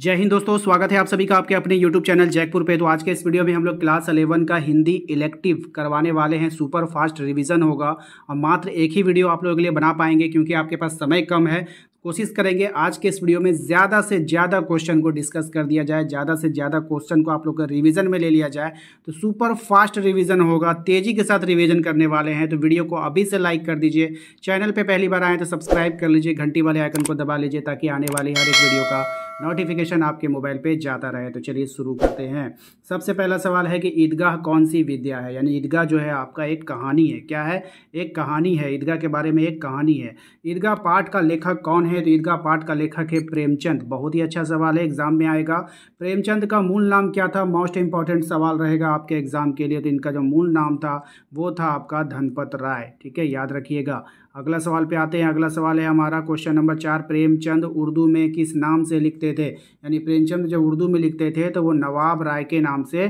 जय हिंद दोस्तों स्वागत है आप सभी का आपके अपने YouTube चैनल जयपुर पे तो आज के इस वीडियो में हम लोग क्लास 11 का हिंदी इलेक्टिव करवाने वाले हैं सुपर फास्ट रिवीजन होगा और मात्र एक ही वीडियो आप लोगों के लिए बना पाएंगे क्योंकि आपके पास समय कम है कोशिश करेंगे आज के इस वीडियो में ज़्यादा से ज़्यादा क्वेश्चन को डिस्कस कर दिया जाए ज़्यादा से ज़्यादा क्वेश्चन को आप लोग का रिवीजन में ले लिया जाए तो सुपर फास्ट रिवीजन होगा तेज़ी के साथ रिवीजन करने वाले हैं तो वीडियो को अभी से लाइक कर दीजिए चैनल पे पहली बार आए तो सब्सक्राइब कर लीजिए घंटी वाले आइकन को दबा लीजिए ताकि आने वाली हर एक वीडियो का नोटिफिकेशन आपके मोबाइल पे जाता रहे तो चलिए शुरू करते हैं सबसे पहला सवाल है कि ईदगाह कौन सी विद्या है यानी ईदगाह जो है आपका एक कहानी है क्या है एक कहानी है ईदगाह के बारे में एक कहानी है ईदगाह पाठ का लेखक कौन है तो ईदगाह पाठ का लेखक है प्रेमचंद बहुत ही अच्छा सवाल है एग्जाम में आएगा प्रेमचंद का मूल नाम क्या था मोस्ट इंपॉर्टेंट सवाल रहेगा आपके एग्जाम के लिए तो इनका जो मूल नाम था वो था आपका धनपत राय ठीक है याद रखिएगा अगला सवाल पे आते हैं अगला सवाल है हमारा क्वेश्चन नंबर चार प्रेमचंद उर्दू में किस नाम से लिखते थे यानी प्रेमचंद जब उर्दू में लिखते थे तो वो नवाब राय के नाम से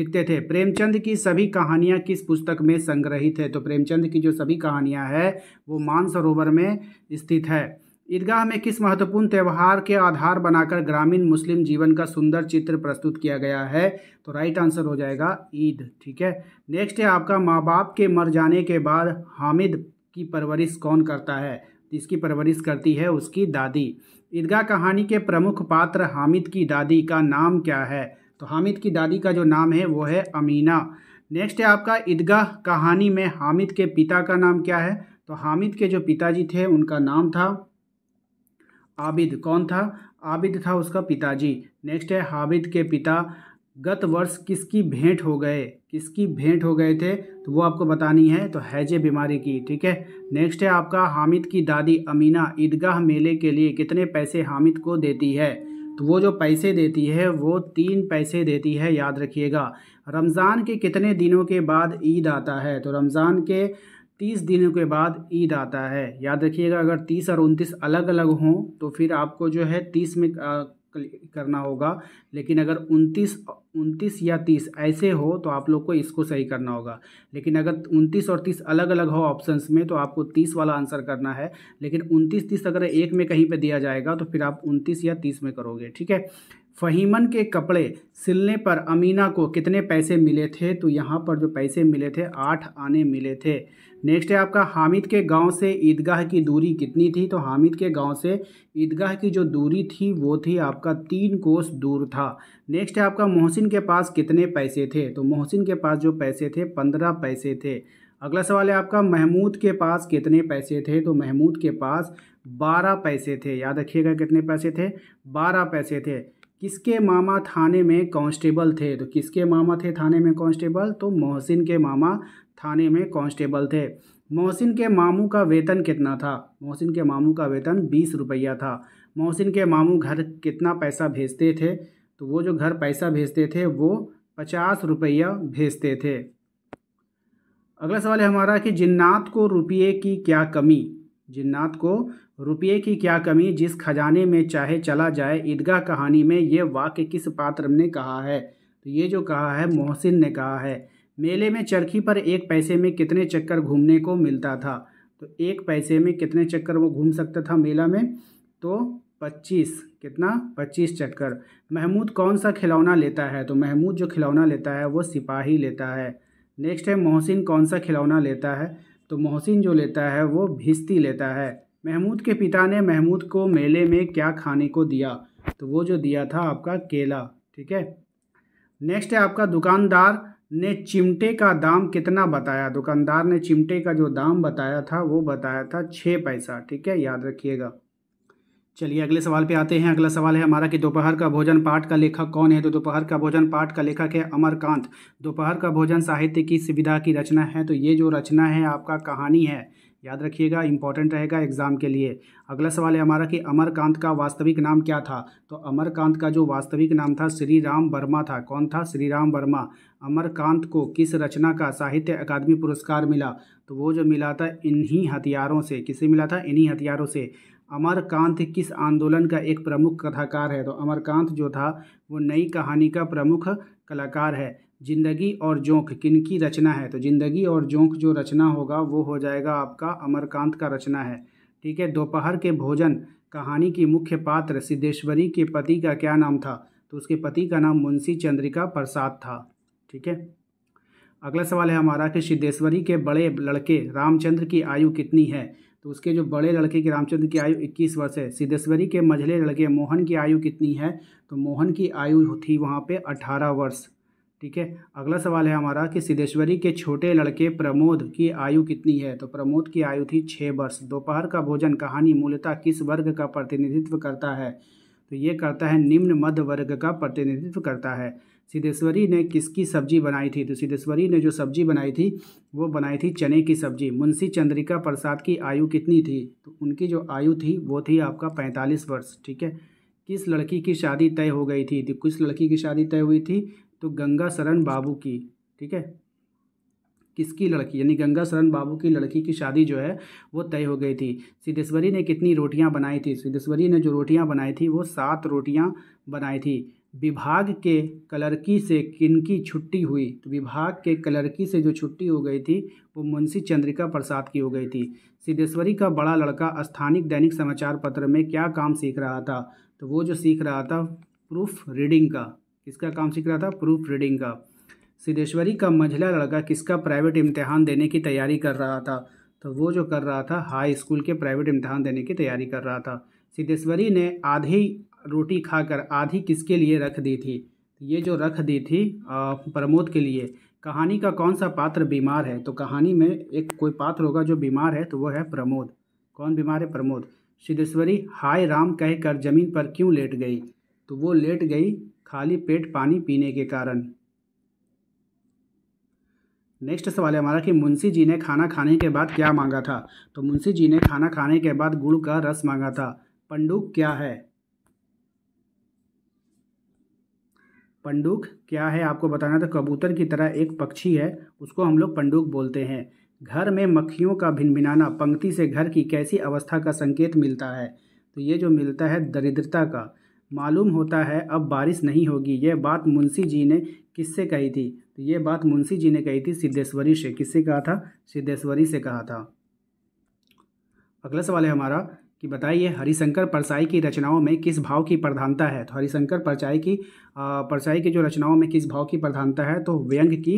लिखते थे प्रेमचंद की सभी कहानियाँ किस पुस्तक में संग्रहित है तो प्रेमचंद की जो सभी कहानियाँ है वो मानसरोवर में स्थित है ईदगाह में किस महत्वपूर्ण त्यौहार के आधार बनाकर ग्रामीण मुस्लिम जीवन का सुंदर चित्र प्रस्तुत किया गया है तो राइट आंसर हो जाएगा ईद ठीक है नेक्स्ट है आपका माँ बाप के मर जाने के बाद हामिद की परवरिश कौन करता है इसकी परवरिश करती है उसकी दादी ईदगाह कहानी के प्रमुख पात्र हामिद की दादी का नाम क्या है तो हामिद की दादी का जो नाम है वो है अमीना नेक्स्ट है आपका ईदगाह कहानी में हामिद के पिता का नाम क्या है तो हामिद के जो पिताजी थे उनका नाम था आबिद कौन था आबिद था उसका पिताजी नेक्स्ट है हामिद के पिता गत वर्ष किसकी भेंट हो गए किसकी भेंट हो गए थे तो वो आपको बतानी है तो हैजे बीमारी की ठीक है नेक्स्ट है आपका हामिद की दादी अमीना ईदगाह मेले के लिए कितने पैसे हामिद को देती है तो वो जो पैसे देती है वो तीन पैसे देती है याद रखिएगा रमज़ान के कितने दिनों के बाद ईद आता है तो रमज़ान के तीस दिनों के बाद ईद आता है याद रखिएगा अगर तीस और उनतीस अलग अलग हों तो फिर आपको जो है तीस में करना होगा लेकिन अगर उनतीस उनतीस या तीस ऐसे हो तो आप लोग को इसको सही करना होगा लेकिन अगर उनतीस और तीस अलग अलग हो ऑप्शंस में तो आपको तीस वाला आंसर करना है लेकिन उनतीस तीस अगर एक में कहीं पे दिया जाएगा तो फिर आप उनतीस या तीस में करोगे ठीक है फ़हीमन के कपड़े सिलने पर अमीना को कितने पैसे मिले थे तो यहाँ पर जो पैसे मिले थे आठ आने मिले थे नेक्स्ट है आपका हामिद के गांव से ईदगाह की दूरी कितनी थी तो हामिद के गांव से ईदगाह की जो दूरी थी वो थी आपका तीन कोस दूर था नेक्स्ट है आपका मोहसिन के पास कितने पैसे थे तो मोहसिन के पास जो पैसे थे पंद्रह पैसे थे अगला सवाल है आपका महमूद के पास कितने पैसे थे तो महमूद के पास बारह पैसे थे याद रखिएगा कितने पैसे थे बारह पैसे थे किसके मामा थाने में कांस्टेबल थे तो किसके मामा थे थाने में कांस्टेबल तो मोहसिन के मामा थाने में कांस्टेबल थे मोहसिन के मामू का वेतन कितना था मोहसिन के मामू का वेतन बीस रुपया था मोहसिन के मामू घर कितना पैसा भेजते थे तो वो जो घर पैसा भेजते थे वो पचास रुपया भेजते थे अगला सवाल है हमारा कि जिन्नात को रुपये की क्या कमी जिन्नात को रुपये की क्या कमी जिस खजाने में चाहे चला जाए ईदगाह कहानी में ये वाक्य किस पात्र ने कहा है तो ये जो कहा है मोहसिन ने कहा है मेले में चरखी पर एक पैसे में कितने चक्कर घूमने को मिलता था तो एक पैसे में कितने चक्कर वो घूम सकता था मेला में तो पच्चीस कितना पच्चीस चक्कर महमूद कौन सा खिलौना लेता है तो महमूद जो खिलौना लेता है वो सिपाही लेता है नेक्स्ट है मोहसिन कौन सा खिलौना लेता है तो मोहसिन जो लेता है वो भिस्ती लेता है महमूद के पिता ने महमूद को मेले में क्या खाने को दिया तो वो जो दिया था आपका केला ठीक है नेक्स्ट है आपका दुकानदार ने चिमटे का दाम कितना बताया दुकानदार ने चिमटे का जो दाम बताया था वो बताया था छः पैसा ठीक है याद रखिएगा चलिए अगले सवाल पे आते हैं अगला सवाल है हमारा कि दोपहर का भोजन पाठ का लेखक कौन है तो दोपहर का भोजन पाठ का लेखक है अमरकांत दोपहर का भोजन साहित्य की सुविधा की रचना है तो ये जो रचना है आपका कहानी है याद रखिएगा इंपॉर्टेंट रहेगा एग्जाम के लिए अगला सवाल है हमारा कि अमरकांत का वास्तविक नाम क्या था तो अमरकांत का जो वास्तविक नाम था श्री राम वर्मा था कौन था श्री राम वर्मा अमरकांत को किस रचना का साहित्य अकादमी पुरस्कार मिला तो वो जो मिला था इन्हीं हथियारों से किसे मिला था इन्हीं हथियारों से अमरकांत किस आंदोलन का एक प्रमुख कथाकार है तो अमरकांत जो था वो नई कहानी का प्रमुख कलाकार है जिंदगी और जोंक की रचना है तो जिंदगी और जोंक जो रचना होगा वो हो जाएगा आपका अमरकांत का रचना है ठीक है दोपहर के भोजन कहानी की मुख्य पात्र सिद्धेश्वरी के पति का क्या नाम था तो उसके पति का नाम मुंशी चंद्रिका प्रसाद था ठीक है अगला सवाल है हमारा कि सिद्धेश्वरी के बड़े लड़के रामचंद्र की आयु कितनी है तो उसके जो बड़े लड़के की रामचंद्र की आयु 21 वर्ष है सिद्धेश्वरी के मझले लड़के मोहन की आयु कितनी है तो मोहन की आयु थी वहाँ पे 18 वर्ष ठीक है अगला सवाल है हमारा कि सिद्धेश्वरी के छोटे लड़के प्रमोद की आयु कितनी है तो प्रमोद की आयु थी छः वर्ष दोपहर का भोजन कहानी मूलतः किस वर्ग का प्रतिनिधित्व करता है तो ये करता है निम्न मध्य वर्ग का प्रतिनिधित्व करता है सिद्धेश्वरी ने किसकी सब्जी बनाई थी तो सिद्धेश्वरी ने जो सब्जी बनाई थी वो बनाई थी चने की सब्जी मुंशी चंद्रिका प्रसाद की आयु कितनी थी तो उनकी जो आयु थी वो थी आपका पैंतालीस वर्ष ठीक है किस लड़की की शादी तय हो गई थी तो किस लड़की की शादी तय हुई थी तो गंगा शरण बाबू की ठीक है किसकी लड़की यानी गंगा शरण बाबू की लड़की की शादी जो है वो तय हो गई थी सिद्धेश्वरी ने कितनी रोटियां बनाई थी सिद्धेश्वरी ने जो रोटियां बनाई थी वो सात रोटियां बनाई थी विभाग के कलरकी से किनकी छुट्टी हुई तो विभाग के कलरकी से जो छुट्टी हो गई थी वो मुंशी चंद्रिका प्रसाद की हो गई थी सिद्धेश्वरी का बड़ा लड़का स्थानिक दैनिक समाचार पत्र में क्या काम सीख रहा था तो वो जो सीख रहा था प्रूफ रीडिंग का किसका काम सीख रहा था प्रूफ रीडिंग का सिद्धेश्वरी का मझला लड़का किसका प्राइवेट इम्तहान देने की तैयारी कर रहा था तो वो जो कर रहा था हाई स्कूल के प्राइवेट इम्तहान देने की तैयारी कर रहा था सिद्धेश्वरी ने आधी रोटी खाकर आधी किसके लिए रख दी थी ये जो रख दी थी प्रमोद के लिए कहानी का कौन सा पात्र बीमार है तो कहानी में एक कोई पात्र होगा जो बीमार है तो वो है प्रमोद कौन बीमार है प्रमोद सिद्धेश्वरी हाय राम कहकर ज़मीन पर क्यों लेट गई तो वो लेट गई खाली पेट पानी पीने के कारण नेक्स्ट सवाल है हमारा कि मुंशी जी ने खाना खाने के बाद क्या मांगा था तो मुंशी जी ने खाना खाने के बाद गुड़ का रस मांगा था पंडुक क्या है पंडुक क्या है आपको बताना था कबूतर की तरह एक पक्षी है उसको हम लोग पंडुक बोलते हैं घर में मक्खियों का भिनभिनाना पंक्ति से घर की कैसी अवस्था का संकेत मिलता है तो ये जो मिलता है दरिद्रता का मालूम होता है अब बारिश नहीं होगी यह बात मुंशी जी ने किससे कही थी तो ये बात मुंशी जी ने कही थी सिद्धेश्वरी से किससे कहा था सिद्धेश्वरी से कहा था अगला सवाल है हमारा कि बताइए हरिशंकर परसाई की रचनाओं में किस भाव की प्रधानता है तो हरिशंकर परसाई की परसाई की जो रचनाओं में किस भाव की प्रधानता है तो व्यंग की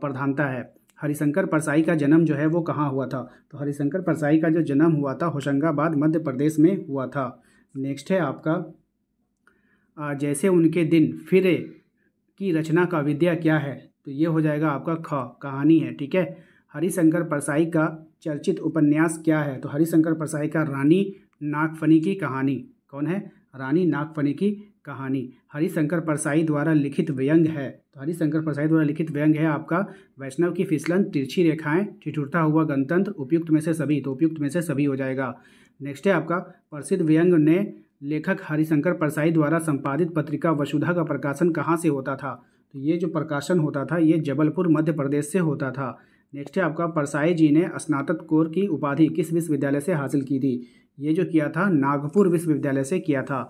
प्रधानता है हरिशंकर परसाई का जन्म जो है वो कहाँ हुआ था तो हरिशंकर परसाई का जो जन्म हुआ था होशंगाबाद मध्य प्रदेश में हुआ था नेक्स्ट है आपका जैसे उनके दिन फिरे की रचना का विद्या क्या है तो ये हो जाएगा आपका ख कहानी है ठीक है हरिशंकर परसाई का चर्चित उपन्यास क्या है तो हरिशंकर परसाई का रानी नागफनी की कहानी कौन है रानी नागफनी की कहानी हरिशंकर परसाई द्वारा लिखित व्यंग है तो हरिशंकर परसाई द्वारा लिखित व्यंग है आपका वैष्णव की फिसलन तिरछी रेखाएं ठिठुरता हुआ गणतंत्र उपयुक्त में से सभी तो उपयुक्त में से सभी हो जाएगा नेक्स्ट है आपका प्रसिद्ध व्यंग ने लेखक हरिशंकर परसाई द्वारा संपादित पत्रिका वसुधा का प्रकाशन कहाँ से होता था तो ये जो प्रकाशन होता था ये जबलपुर मध्य प्रदेश से होता था नेक्स्ट है आपका परसाई जी ने स्नातक कोर की उपाधि किस विश्वविद्यालय से हासिल की थी ये जो किया था नागपुर विश्वविद्यालय से किया था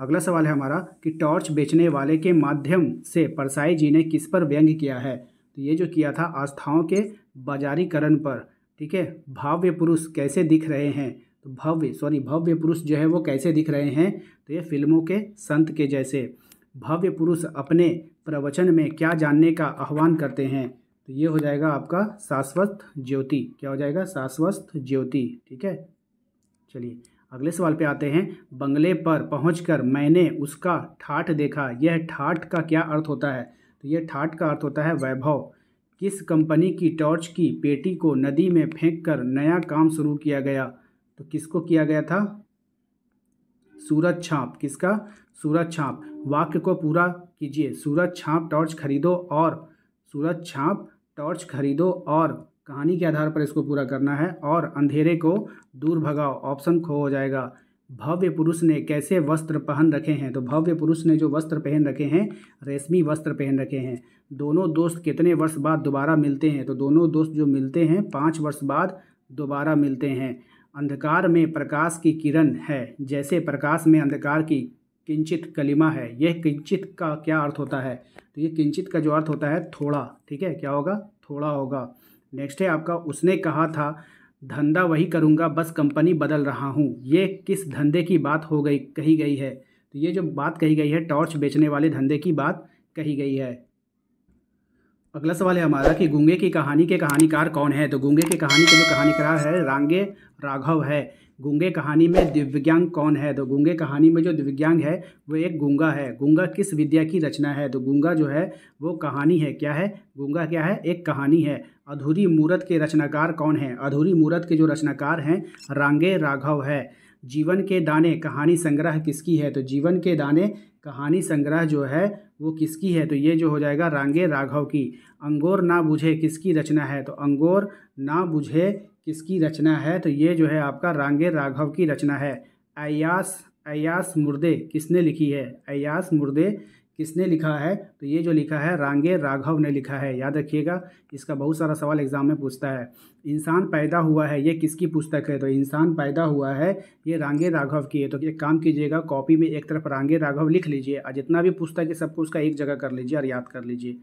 अगला सवाल है हमारा कि टॉर्च बेचने वाले के माध्यम से परसाई जी ने किस पर व्यंग किया है तो ये जो किया था आस्थाओं के बाजारीकरण पर ठीक है भाव्य पुरुष कैसे दिख रहे हैं तो भव्य सॉरी भव्य पुरुष जो है वो कैसे दिख रहे हैं तो ये फिल्मों के संत के जैसे भव्य पुरुष अपने प्रवचन में क्या जानने का आह्वान करते हैं तो ये हो जाएगा आपका शाश्वत ज्योति क्या हो जाएगा शाश्वत ज्योति ठीक है चलिए अगले सवाल पे आते हैं बंगले पर पहुंचकर मैंने उसका ठाठ देखा यह ठाठ का क्या अर्थ होता है तो यह ठाठ का अर्थ होता है वैभव किस कंपनी की टॉर्च की पेटी को नदी में फेंक कर नया काम शुरू किया गया तो किसको किया गया था सूरज छाप किसका सूरज छाप वाक्य को पूरा कीजिए सूरज छाप टॉर्च खरीदो और सूरज छाप टॉर्च खरीदो और कहानी के आधार पर इसको पूरा करना है और अंधेरे को दूर भगाओ ऑप्शन खो हो जाएगा भव्य पुरुष ने कैसे वस्त्र पहन रखे हैं तो भव्य पुरुष ने जो वस्त्र पहन रखे हैं रेशमी वस्त्र पहन रखे हैं दोनों दोस्त कितने वर्ष बाद दोबारा मिलते हैं तो दोनों दोस्त जो मिलते हैं पाँच वर्ष बाद दोबारा मिलते हैं अंधकार में प्रकाश की किरण है जैसे प्रकाश में अंधकार की किंचित कलिमा है यह किंचित का क्या अर्थ होता है तो ये किंचित का जो अर्थ होता है थोड़ा ठीक है क्या होगा थोड़ा होगा नेक्स्ट है आपका उसने कहा था धंधा वही करूँगा बस कंपनी बदल रहा हूँ ये किस धंधे की बात हो गई कही गई है तो ये जो बात कही गई है टॉर्च बेचने वाले धंधे की बात कही गई है अगला सवाल है हमारा कि गूंगे की कहानी के कहानीकार कौन है तो गूंगे की कहानी के जो कहानीकार है रांगे राघव है गूंगे कहानी में दिव्यांग कौन है तो गूंगे कहानी में जो दिव्यांग है वो एक गूंगा है गूंगा किस विद्या की रचना है तो गूंगा जो है वो कहानी है क्या है गूंगा क्या है एक कहानी है अधूरी मूर्त के रचनाकार कौन है अधूरी मूर्त के जो रचनाकार हैं रांगे राघव है जीवन के दाने कहानी संग्रह किसकी है तो जीवन के दाने कहानी संग्रह जो है वो किसकी है तो ये जो हो जाएगा रांगे राघव की अंगोर ना बुझे किसकी रचना है तो अंगोर ना बुझे किसकी रचना है तो ये जो है आपका रांगे राघव की रचना है अयास अयास मुर्दे किसने लिखी है अयास मुर्दे किसने लिखा है तो ये जो लिखा है रांगे राघव ने लिखा है याद रखिएगा इसका बहुत सारा सवाल एग्जाम में पूछता है इंसान पैदा हुआ है ये किसकी पुस्तक है तो इंसान पैदा हुआ है ये रांगे राघव की है तो एक काम कीजिएगा कॉपी में एक तरफ रांगे राघव लिख लीजिए और जितना भी पुस्तक है सबको उसका एक जगह कर लीजिए और याद कर लीजिए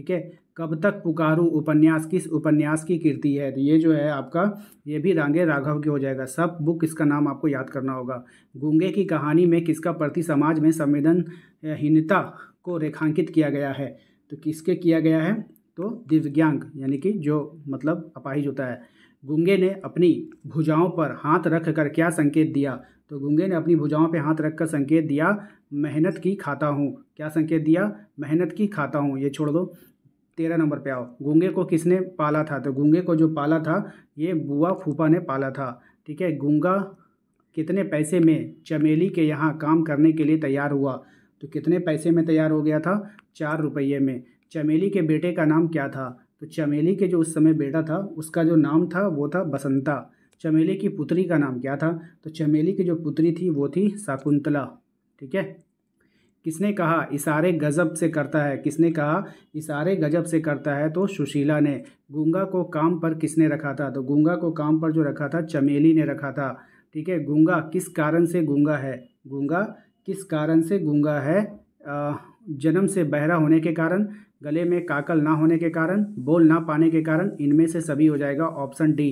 ठीक है कब तक पुकारू उपन्यास किस उपन्यास की कीर्ति है तो ये जो है आपका ये भी रांगे राघव के हो जाएगा सब बुक इसका नाम आपको याद करना होगा गूंगे की कहानी में किसका प्रति समाज में संवेदनहीनता को रेखांकित किया गया है तो किसके किया गया है तो दिव्यांग यानी कि जो मतलब अपाहिज होता है गुंगे ने अपनी भुजाओं पर हाथ रख कर क्या संकेत दिया तो गूंगे ने अपनी भुजाओं पर हाथ रख कर संकेत दिया मेहनत की खाता हूँ क्या संकेत दिया मेहनत की खाता हूँ ये छोड़ दो तेरह नंबर पे आओ गूंगे को किसने पाला था तो गूंगे को जो पाला था ये बुआ फूफा ने पाला था ठीक है गूंगा कितने पैसे में चमेली के यहाँ काम करने के लिए तैयार हुआ तो कितने पैसे में तैयार हो गया था चार रुपये में चमेली के बेटे का नाम क्या था तो चमेली के जो उस समय बेटा था उसका जो नाम था वो था बसंता चमेली की पुत्री का नाम क्या था तो चमेली की जो पुत्री थी वो थी शाकुंतला ठीक है किसने कहा इशारे गजब से करता है किसने कहा इशारे गजब से करता है तो सुशीला ने गूंगा को काम पर किसने रखा था तो गूंगा को काम पर जो रखा था चमेली ने रखा था ठीक है गूंगा किस कारण से गूंगा है गूंगा किस कारण से गूंगा है जन्म से बहरा होने के कारण गले में काकल ना होने के कारण बोल ना पाने के कारण इनमें से सभी हो जाएगा ऑप्शन डी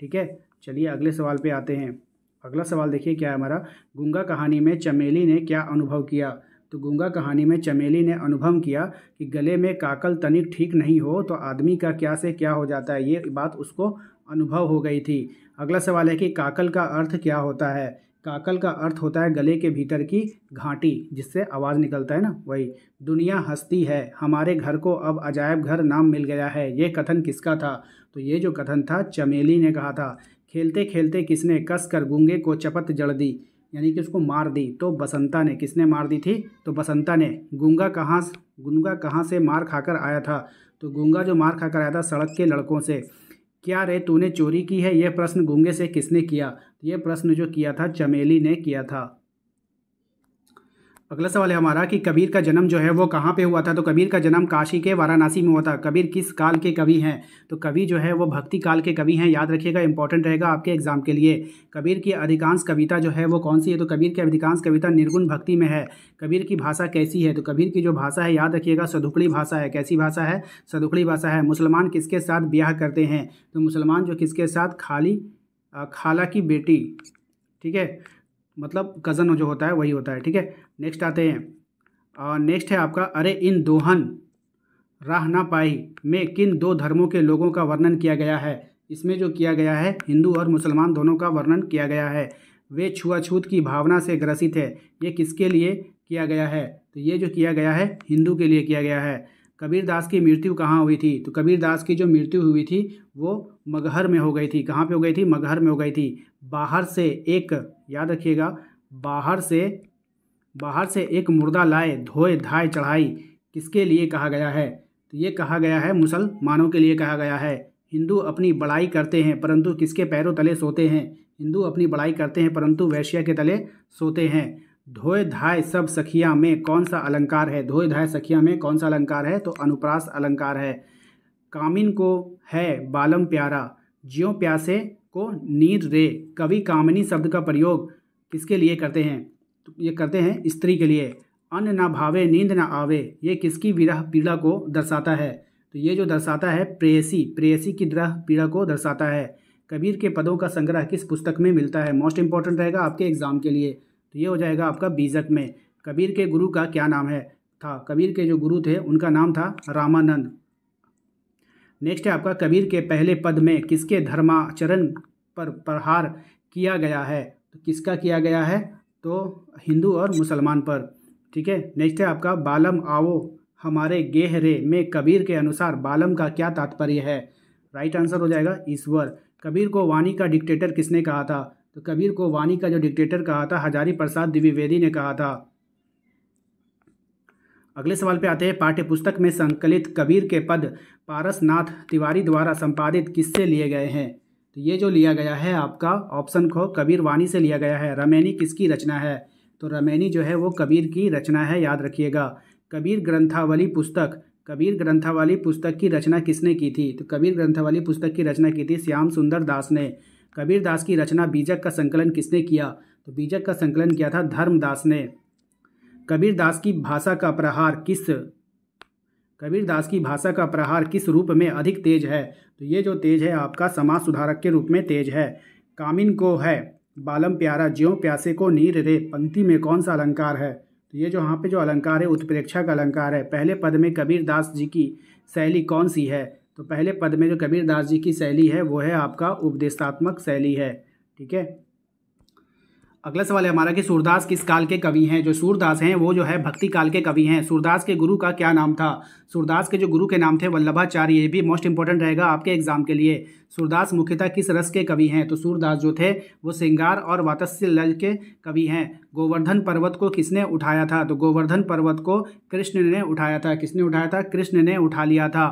ठीक है चलिए अगले सवाल पे आते हैं अगला सवाल देखिए क्या है हमारा गूंगा कहानी में चमेली ने क्या अनुभव किया तो गूंगा कहानी में चमेली ने अनुभव किया कि गले में काकल तनिक ठीक नहीं हो तो आदमी का क्या से क्या हो जाता है ये बात उसको अनुभव हो गई थी अगला सवाल है कि काकल का अर्थ क्या होता है काकल का अर्थ होता है गले के भीतर की घाटी जिससे आवाज़ निकलता है ना वही दुनिया हंसती है हमारे घर को अब अजायब घर नाम मिल गया है ये कथन किसका था तो ये जो कथन था चमेली ने कहा था खेलते खेलते किसने कस कर गूंगे को चपत जड़ दी यानी कि उसको मार दी तो बसंता ने किसने मार दी थी तो बसंता ने गुंगा कहाँ गुंगा कहाँ से मार खाकर आया था तो गुंगा जो मार खाकर आया था सड़क के लड़कों से क्या रे तूने चोरी की है यह प्रश्न गूंगे से किसने किया तो यह प्रश्न जो किया था चमेली ने किया था अगला सवाल है हमारा कि कबीर का जन्म जो है वो कहाँ पे हुआ था तो कबीर का जन्म काशी के वाराणसी में हुआ था कबीर किस काल के कवि हैं तो कवि जो है वो भक्ति काल के कवि हैं याद रखिएगा इंपॉर्टेंट रहेगा आपके एग्जाम के लिए कबीर की अधिकांश कविता जो है वो कौन सी है तो कबीर की अधिकांश कविता निर्गुण भक्ति में है कबीर की भाषा कैसी है तो कबीर की जो भाषा है याद रखिएगा सदुखड़ी भाषा है कैसी भाषा है सदुखड़ी भाषा है मुसलमान किसके साथ ब्याह करते हैं तो मुसलमान जो किसके साथ खाली खाला की बेटी ठीक है मतलब कज़न जो होता है वही होता है ठीक है नेक्स्ट आते हैं नेक्स्ट है आपका अरे इन दोहन राह ना पाई में किन दो धर्मों के लोगों का वर्णन किया गया है इसमें जो किया गया है हिंदू और मुसलमान दोनों का वर्णन किया गया है वे छुआछूत की भावना से ग्रसित है ये किसके लिए किया गया है तो ये जो किया गया है हिंदू के लिए किया गया है कबीर दास की मृत्यु कहाँ हुई थी तो कबीर दास की जो मृत्यु हुई थी वो मगहर में हो गई थी कहाँ पे हो गई थी मगहर में हो गई थी बाहर से एक याद रखिएगा बाहर से बाहर से एक मुर्दा लाए धोए धाए चढ़ाई किसके लिए कहा गया है तो ये कहा गया है मुसलमानों के लिए कहा गया है हिंदू अपनी बड़ाई करते हैं परंतु किसके पैरों तले सोते हैं हिंदू अपनी बड़ाई करते हैं परंतु वैश्य के तले सोते हैं धोए धाय सब सखिया में कौन सा अलंकार है धोए धाय सखिया में कौन सा अलंकार है तो अनुप्रास अलंकार है कामिन को है बालम प्यारा ज्यो प्यासे को नीर रे कवि कामिनी शब्द का प्रयोग किसके लिए करते हैं तो ये करते हैं स्त्री के लिए अन्न ना भावे नींद ना आवे ये किसकी विरह पीड़ा को दर्शाता है तो ये जो दर्शाता है प्रेयसी प्रेयसी की विरह पीड़ा को दर्शाता है कबीर के पदों का संग्रह किस पुस्तक में मिलता है मोस्ट इंपॉर्टेंट रहेगा आपके एग्जाम के लिए तो ये हो जाएगा आपका बीजक में कबीर के गुरु का क्या नाम है था कबीर के जो गुरु थे उनका नाम था रामानंद नेक्स्ट है आपका कबीर के पहले पद में किसके धर्माचरण पर प्रहार किया गया है तो किसका किया गया है तो हिंदू और मुसलमान पर ठीक है नेक्स्ट है आपका बालम आओ हमारे गेहरे में कबीर के अनुसार बालम का क्या तात्पर्य है राइट आंसर हो जाएगा ईश्वर कबीर को वाणी का डिक्टेटर किसने कहा था तो कबीर को वाणी का जो डिक्टेटर कहा था हजारी प्रसाद द्विवेदी ने कहा था अगले सवाल पे आते हैं पाठ्य पुस्तक में संकलित कबीर के पद पारसनाथ तिवारी द्वारा संपादित किससे लिए गए हैं तो ये जो लिया गया है आपका ऑप्शन खो कबीर वाणी से लिया गया है रमैनी किसकी रचना है तो रमैनी जो है वो कबीर की रचना है याद रखिएगा कबीर ग्रंथावली पुस्तक कबीर ग्रंथावली पुस्तक की रचना किसने की थी तो कबीर ग्रंथावली पुस्तक की रचना की थी श्याम सुंदर दास ने कबीरदास की रचना बीजक का संकलन किसने किया तो बीजक का संकलन किया था धर्मदास ने कबीरदास की भाषा का प्रहार किस कबीरदास की भाषा का प्रहार किस रूप में अधिक तेज है तो ये जो तेज है आपका समाज सुधारक के रूप में तेज है कामिन को है बालम प्यारा ज्यो प्यासे को नीर रे पंक्ति में कौन सा अलंकार है तो ये जो यहाँ पे जो अलंकार है उत्प्रेक्षा का अलंकार है पहले पद में कबीरदास जी की शैली कौन सी है तो पहले पद में जो कबीर दास जी की शैली है वो है आपका उपदेशात्मक शैली है ठीक है अगला सवाल है हमारा कि सूरदास किस काल के कवि हैं जो सूरदास हैं वो जो है भक्ति काल के कवि हैं सूरदास के गुरु का क्या नाम था सूरदास के जो गुरु के नाम थे वल्लभाचार्य ये भी मोस्ट इंपॉर्टेंट रहेगा आपके एग्जाम के लिए सूरदास मुख्यतः किस रस के कवि हैं तो सूरदास जो थे वो श्रृंगार और वातस्य लज के कवि हैं गोवर्धन पर्वत को किसने उठाया था तो गोवर्धन पर्वत को कृष्ण ने उठाया था किसने उठाया था कृष्ण ने उठा लिया था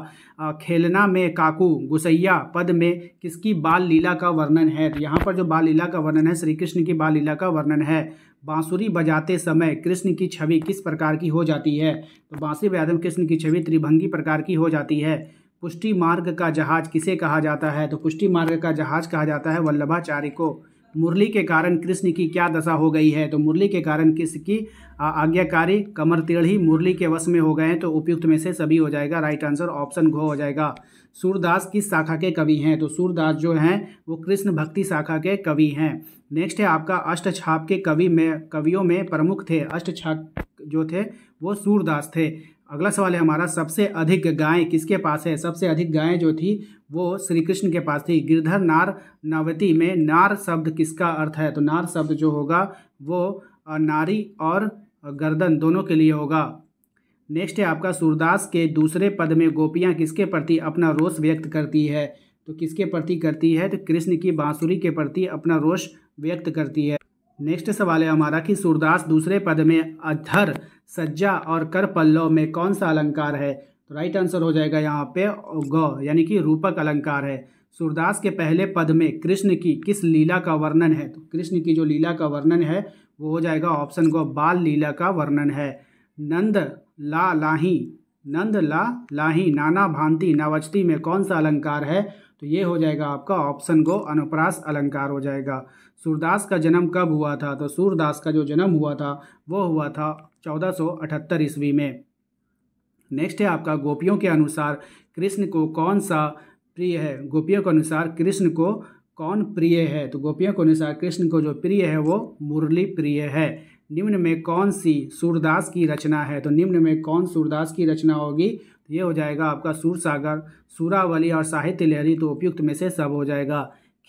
खेलना में काकू गुसैया पद में किसकी बाल लीला का वर्णन है तो यहाँ पर जो बाल लीला का वर्णन है श्री कृष्ण की बाल लीला का वर्णन है बांसुरी बजाते समय कृष्ण की छवि किस प्रकार की हो जाती है तो बांसुरी बजाते में कृष्ण की छवि त्रिभंगी प्रकार की हो जाती है पुष्टि मार्ग का जहाज किसे कहा जाता है तो पुष्टि मार्ग का जहाज कहा जाता है वल्लभाचार्य को मुरली के कारण कृष्ण की क्या दशा हो गई है तो मुरली के कारण कृष्ण की आज्ञाकारी कमर ही मुरली के वश में हो गए हैं तो उपयुक्त में से सभी हो जाएगा राइट आंसर ऑप्शन घो हो जाएगा सूरदास किस शाखा के कवि हैं तो सूरदास जो हैं वो कृष्ण भक्ति शाखा के कवि हैं नेक्स्ट है आपका अष्ट छाप के कवि में कवियों में प्रमुख थे अष्ट छाप जो थे वो सूरदास थे अगला सवाल है हमारा सबसे अधिक गाय किसके पास है सबसे अधिक गायें जो थी वो श्री कृष्ण के पास थी गिरधर नार नवती में नार शब्द किसका अर्थ है तो नार शब्द जो होगा वो नारी और गर्दन दोनों के लिए होगा नेक्स्ट है आपका सूरदास के दूसरे पद में गोपियाँ किसके प्रति अपना रोष व्यक्त करती है तो किसके प्रति करती है तो कृष्ण की बांसुरी के प्रति अपना रोष व्यक्त करती है नेक्स्ट सवाल है हमारा कि सूरदास दूसरे पद में अधर सज्जा और कर पल्लव में कौन सा अलंकार है तो राइट आंसर हो जाएगा यहाँ पे ग यानी कि रूपक अलंकार है सूरदास के पहले पद में कृष्ण की किस लीला का वर्णन है तो कृष्ण की जो लीला का वर्णन है वो हो जाएगा ऑप्शन गो बाल लीला का वर्णन है नंद ला लाही नंद ला लाही नाना भांति नवचती में कौन सा अलंकार है तो ये हो जाएगा आपका ऑप्शन गो अनुप्रास अलंकार हो जाएगा सूरदास का जन्म कब हुआ था तो सूरदास का जो जन्म हुआ था वो हुआ था अठहत्तर ईस्वी में नेक्स्ट है आपका गोपियों के अनुसार कृष्ण को कौन सा प्रिय है गोपियों के अनुसार कृष्ण को कौन प्रिय है तो गोपियों के अनुसार कृष्ण को जो प्रिय है वो मुरली प्रिय है निम्न में कौन सी सूरदास की रचना है तो निम्न में कौन सूरदास की रचना होगी तो ये हो जाएगा आपका सूरसागर सूरावली और साहित्य लहरी तो उपयुक्त में से सब हो जाएगा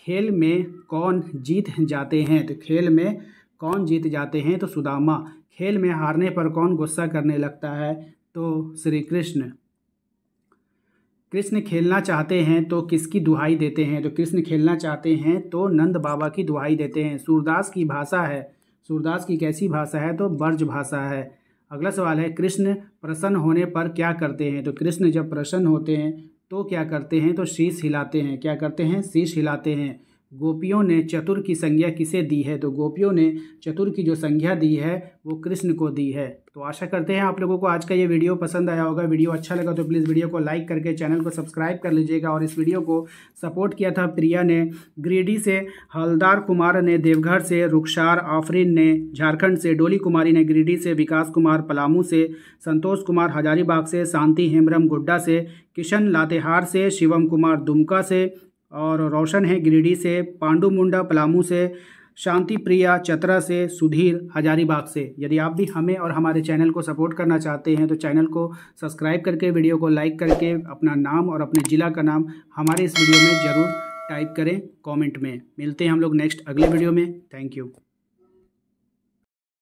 खेल में कौन जीत जाते हैं तो खेल में कौन जीत जाते हैं तो सुदामा खेल में हारने पर कौन गुस्सा करने लगता है तो श्री कृष्ण कृष्ण खेलना चाहते हैं तो किसकी दुहाई देते हैं तो कृष्ण खेलना चाहते हैं तो नंद बाबा की दुहाई देते हैं सूरदास की भाषा है सूरदास की कैसी भाषा है तो ब्रज भाषा है अगला सवाल है कृष्ण प्रसन्न होने पर क्या करते हैं तो कृष्ण जब प्रसन्न होते हैं तो क्या करते हैं तो शीश हिलाते हैं क्या करते हैं शीश हिलाते हैं गोपियों ने चतुर की संज्ञा किसे दी है तो गोपियों ने चतुर की जो संज्ञा दी है वो कृष्ण को दी है तो आशा करते हैं आप लोगों को आज का ये वीडियो पसंद आया होगा वीडियो अच्छा लगा तो प्लीज़ वीडियो को लाइक करके चैनल को सब्सक्राइब कर लीजिएगा और इस वीडियो को सपोर्ट किया था प्रिया ने ग्रीडी से हलदार कुमार ने देवघर से रुखसार आफरीन ने झारखंड से डोली कुमारी ने ग्रीडी से विकास कुमार पलामू से संतोष कुमार हजारीबाग से शांति हेमरम गुड्डा से किशन लातेहार से शिवम कुमार दुमका से और रोशन है गिरिडीह से पांडु मुंडा पलामू से शांति प्रिया चतरा से सुधीर हजारीबाग से यदि आप भी हमें और हमारे चैनल को सपोर्ट करना चाहते हैं तो चैनल को सब्सक्राइब करके वीडियो को लाइक करके अपना नाम और अपने ज़िला का नाम हमारे इस वीडियो में ज़रूर टाइप करें कमेंट में मिलते हैं हम लोग नेक्स्ट अगले वीडियो में थैंक यू